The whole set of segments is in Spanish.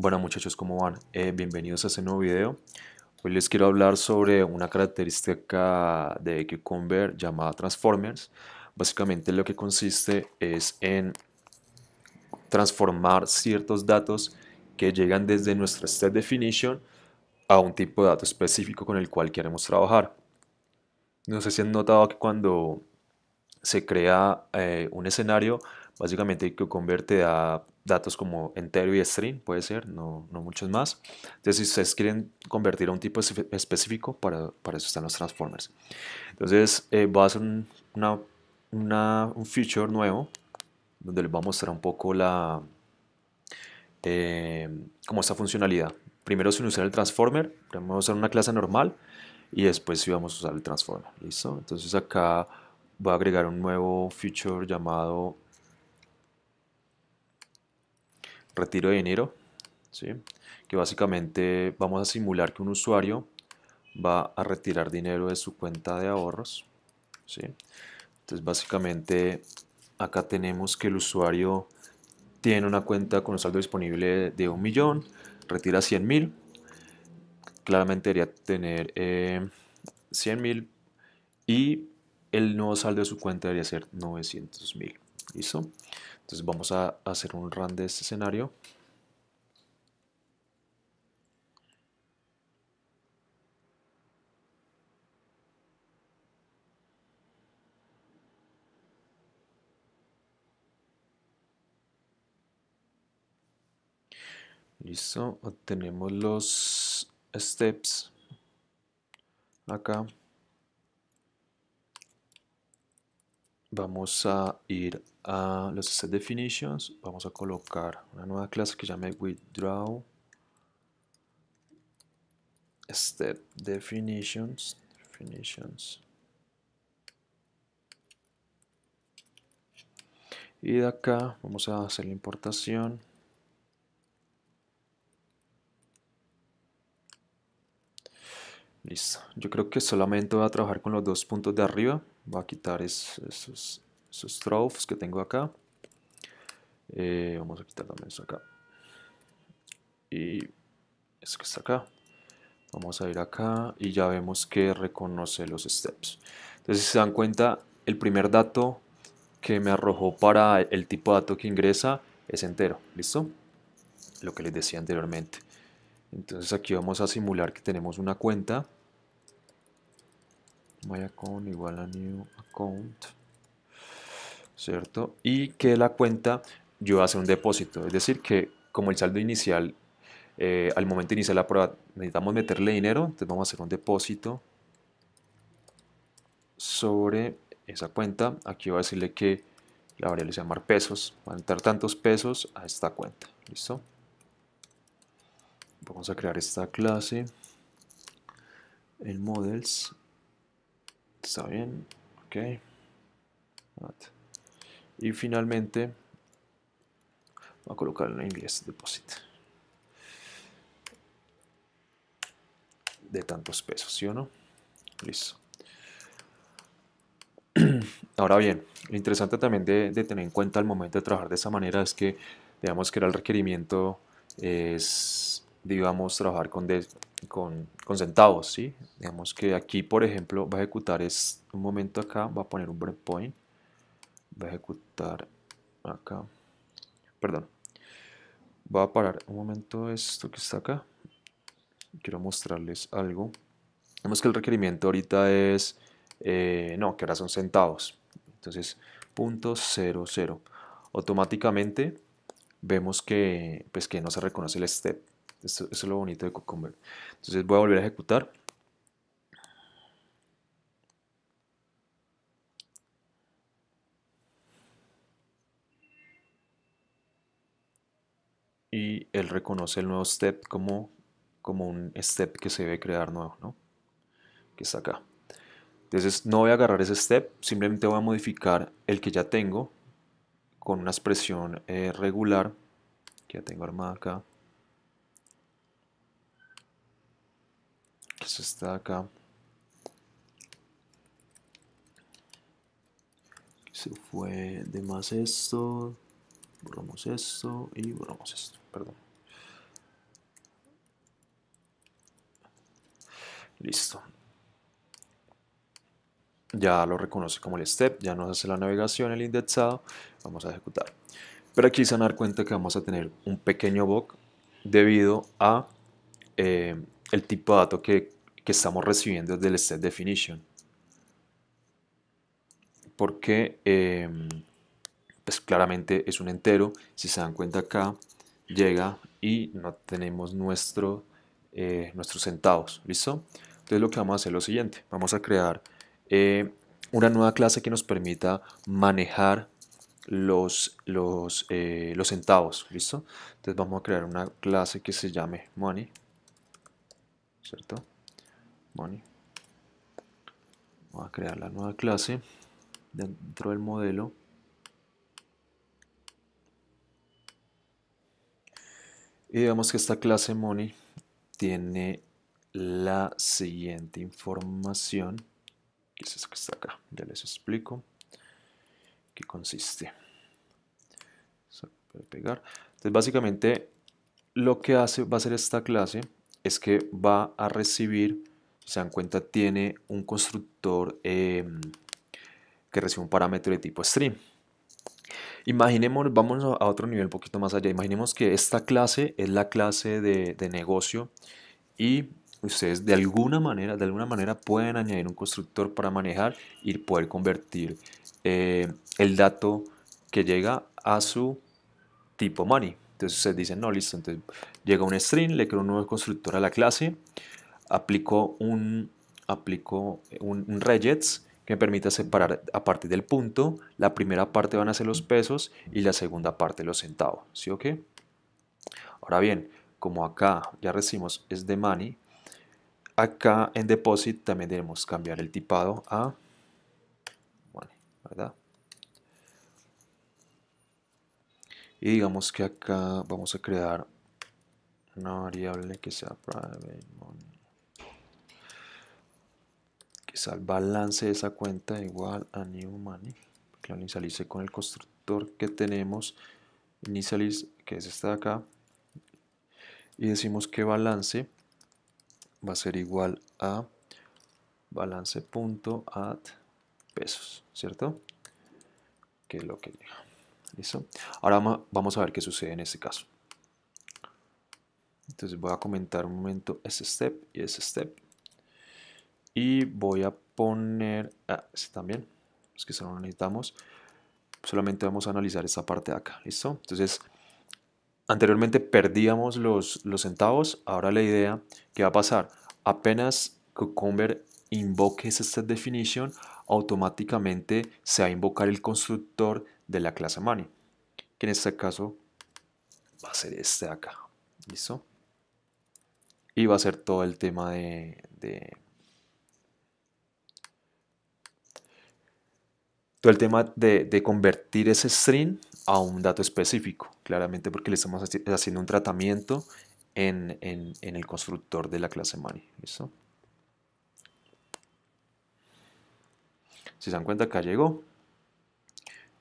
Bueno muchachos, ¿cómo van? Eh, bienvenidos a este nuevo video. Hoy les quiero hablar sobre una característica de Cucumber llamada Transformers. Básicamente lo que consiste es en transformar ciertos datos que llegan desde nuestra State Definition a un tipo de dato específico con el cual queremos trabajar. No sé si han notado que cuando se crea eh, un escenario, básicamente que convierte a datos como entero y string, puede ser, no, no muchos más. Entonces, si ustedes quieren convertir a un tipo específico, para, eso están los transformers. Entonces, eh, voy a hacer un, una, un feature nuevo, donde les voy a mostrar un poco la eh, como esta funcionalidad. Primero sin usar el transformer, vamos a usar una clase normal y después si vamos a usar el transformer. ¿Listo? Entonces acá voy a agregar un nuevo feature llamado retiro de dinero, ¿sí? que básicamente vamos a simular que un usuario va a retirar dinero de su cuenta de ahorros. ¿sí? Entonces básicamente acá tenemos que el usuario tiene una cuenta con un saldo disponible de un millón, retira 100 mil, claramente debería tener eh, 100 mil y el nuevo saldo de su cuenta debería ser 900 mil. ¿Listo? Entonces vamos a hacer un run de este escenario. Listo, tenemos los steps acá. Vamos a ir a los set definitions, vamos a colocar una nueva clase que llame withdraw step definitions definitions y de acá vamos a hacer la importación listo yo creo que solamente va a trabajar con los dos puntos de arriba va a quitar esos esos que tengo acá. Eh, vamos a quitar también eso acá. Y esto que está acá. Vamos a ir acá y ya vemos que reconoce los steps. Entonces, si se dan cuenta, el primer dato que me arrojó para el tipo de dato que ingresa es entero. ¿Listo? Lo que les decía anteriormente. Entonces aquí vamos a simular que tenemos una cuenta. My account igual a new account. ¿cierto? Y que la cuenta yo hace un depósito, es decir, que como el saldo inicial, eh, al momento de iniciar la prueba, necesitamos meterle dinero, entonces vamos a hacer un depósito sobre esa cuenta. Aquí voy a decirle que la variable se llamar pesos, va a entrar tantos pesos a esta cuenta, ¿listo? Vamos a crear esta clase, el models, está bien, ok. Y finalmente, voy a colocar en inglés deposit. De tantos pesos, ¿sí o no? Listo. Ahora bien, lo interesante también de, tener en cuenta al momento de trabajar de esa manera es que, digamos que era el requerimiento es, digamos, trabajar con, con, con, centavos, ¿sí? Digamos que aquí, por ejemplo, va a ejecutar es un momento acá, va a poner un breakpoint voy a ejecutar acá. Perdón. voy a parar un momento esto que está acá. Quiero mostrarles algo. Vemos que el requerimiento ahorita es... Eh, no, que ahora son centavos. Entonces, punto Automáticamente vemos que, pues, que no se reconoce el step. Eso, eso es lo bonito de Cucumber. Entonces voy a volver a ejecutar. y él reconoce el nuevo step como, como un step que se debe crear nuevo, ¿no? que está acá. Entonces no voy a agarrar ese step, simplemente voy a modificar el que ya tengo con una expresión eh, regular que ya tengo armada acá. Que es esta acá. Se fue de más esto, borramos esto y borramos esto perdón. Listo. Ya lo reconoce como el step, ya nos hace la navegación, el indexado. Vamos a ejecutar. Pero aquí se van a dar cuenta que vamos a tener un pequeño bug debido a eh, el tipo de dato que, estamos recibiendo desde el step definition. Porque eh, pues claramente es un entero. Si se dan cuenta acá, llega y no tenemos nuestro, eh, nuestros centavos, ¿listo? Entonces lo que vamos a hacer es lo siguiente, vamos a crear eh, una nueva clase que nos permita manejar los, los, eh, los centavos, ¿listo? Entonces vamos a crear una clase que se llame money, ¿cierto? Money. Vamos a crear la nueva clase dentro del modelo Y digamos que esta clase money tiene la siguiente información, es que está acá, ya les explico qué consiste. Pegar. Entonces básicamente lo que hace, va a hacer esta clase es que va a recibir, se dan cuenta, tiene un constructor em, que recibe un parámetro de tipo string Imaginemos, vamos a otro nivel un poquito más allá. Imaginemos que esta clase es la clase de, de negocio y ustedes de alguna manera, de alguna manera pueden añadir un constructor para manejar y poder convertir eh, el dato que llega a su tipo money. Entonces ustedes dicen, no, listo, entonces llega un string, le creo un nuevo constructor a la clase, aplico un, aplico un, que me permita separar a partir del punto. La primera parte van a ser los pesos y la segunda parte los centavos. ¿Sí o qué? Ahora bien, como acá ya recibimos es de money, acá en deposit también debemos cambiar el tipado a money, ¿verdad? Y digamos que acá vamos a crear una variable que sea private money al balance de esa cuenta igual a new money. lo inicialice con el constructor que tenemos, inicializ que es esta de acá, y decimos que balance va a ser igual a at pesos, ¿cierto? Que es lo que llega. ¿Listo? Ahora vamos a ver qué sucede en este caso. Entonces voy a comentar un momento ese step y ese step. Y voy a poner... Ah, también. Es que eso necesitamos. Solamente vamos a analizar esta parte de acá. ¿Listo? Entonces, anteriormente perdíamos los, centavos. Ahora la idea que va a pasar. Apenas Cucumber invoque esta esta definition, automáticamente se va a invocar el constructor de la clase money. Que en este caso va a ser este de acá. ¿Listo? Y va a ser todo el tema de todo el tema de, convertir ese string a un dato específico, claramente porque le estamos haciendo un tratamiento en, el constructor de la clase money. Si se dan cuenta, acá llegó.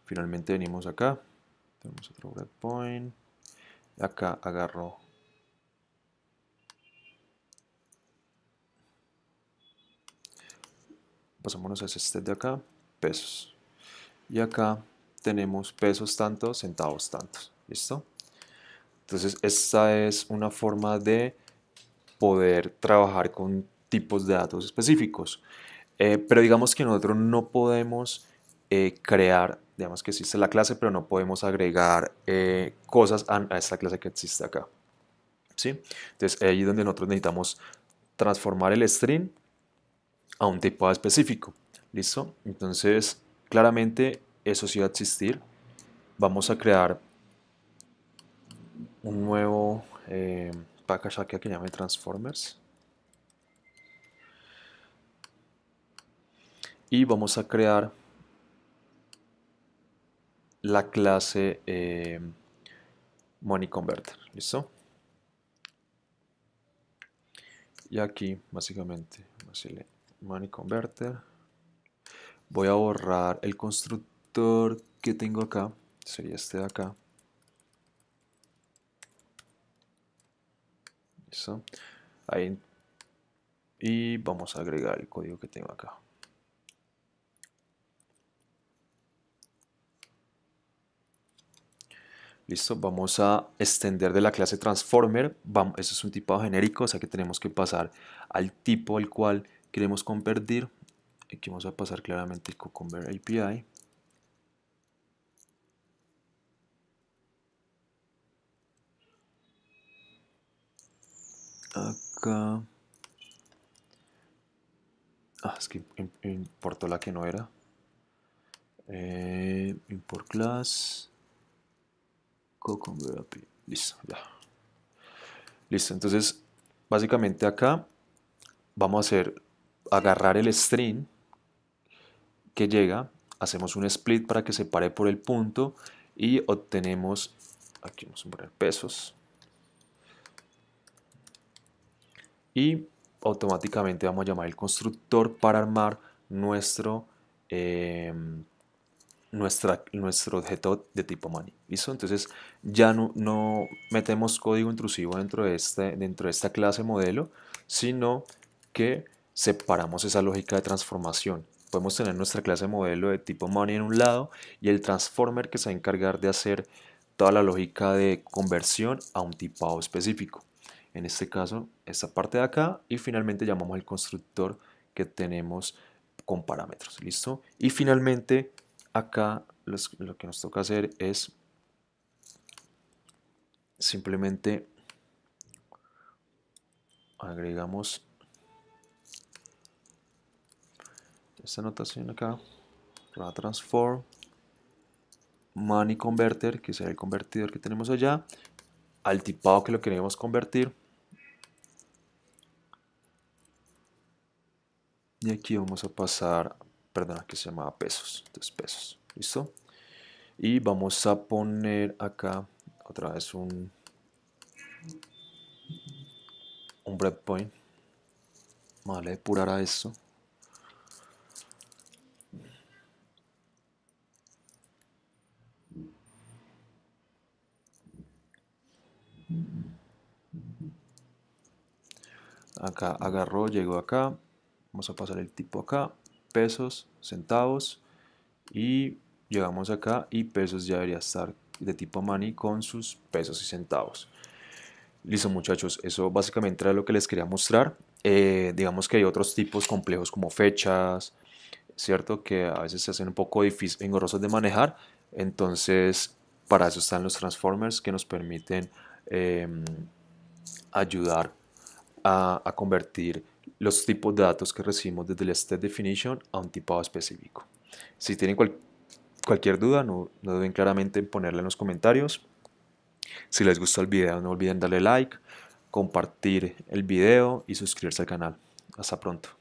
Finalmente venimos acá. Tenemos otro breakpoint. Acá agarro pasémonos a este de acá, pesos y acá tenemos pesos tantos, centavos tantos, ¿listo? Entonces esta es una forma de poder trabajar con tipos de datos específicos. Eh, pero digamos que nosotros no podemos eh, crear, digamos que existe la clase, pero no podemos agregar eh, cosas a, a, esta clase que existe acá. ¿Sí? Entonces ahí donde nosotros necesitamos transformar el string a un tipo específico. ¿Listo? Entonces Claramente, eso sí va a existir. Vamos a crear un nuevo eh, package aquí que llame Transformers. Y vamos a crear la clase eh, Money Converter. ¿Listo? Y aquí, básicamente, vamos a Money Converter voy a borrar el constructor que tengo acá, sería este de acá. Listo. Ahí. Y vamos a agregar el código que tengo acá. Listo, vamos a extender de la clase transformer. Vamos, eso es un tipo genérico, o sea que tenemos que pasar al tipo al cual queremos convertir aquí vamos a pasar claramente el Cucumber API acá ah, es que importó la que no era eh, import class Cucumber API listo, ya listo, entonces básicamente acá vamos a hacer agarrar el string que llega, hacemos un split para que se pare por el punto y obtenemos, aquí vamos a poner pesos, y automáticamente vamos a llamar el constructor para armar nuestro, em, nuestra, nuestro objeto de tipo money. ¿Listo? Entonces ya no, metemos código intrusivo dentro de, este, dentro de esta clase modelo, sino que separamos esa lógica de transformación. Podemos tener nuestra clase de modelo de tipo money en un lado y el transformer que se va a encargar de hacer toda la lógica de conversión a un tipado específico. En este caso, esta parte de acá y finalmente llamamos el constructor que tenemos con parámetros. ¿Listo? Y finalmente acá lo que nos toca hacer es simplemente agregamos esta notación acá, transform, money converter, que será el convertidor que tenemos allá, al tipado que lo queremos convertir. Y aquí vamos a pasar, perdón, que se llamaba pesos, entonces pesos, ¿listo? Y vamos a poner acá otra vez un, un breakpoint. vale a depurar a esto. Acá agarró, llegó acá. Vamos a pasar el tipo acá. Pesos, centavos. Y llegamos acá y pesos ya debería estar de tipo money con sus pesos y centavos. Listo muchachos, eso básicamente era lo que les quería mostrar. Eh, digamos que hay otros tipos complejos como fechas, ¿cierto? Que a veces se hacen un poco engorrosos de manejar. Entonces, para eso están los transformers que nos permiten Em, ayudar a, convertir los tipos de datos que recibimos desde el state definition a un tipado específico. Si tienen cualquier duda, no, no deben claramente ponerla en los comentarios. Si les gustó el video, no olviden darle like, compartir el video y suscribirse al canal. Hasta pronto.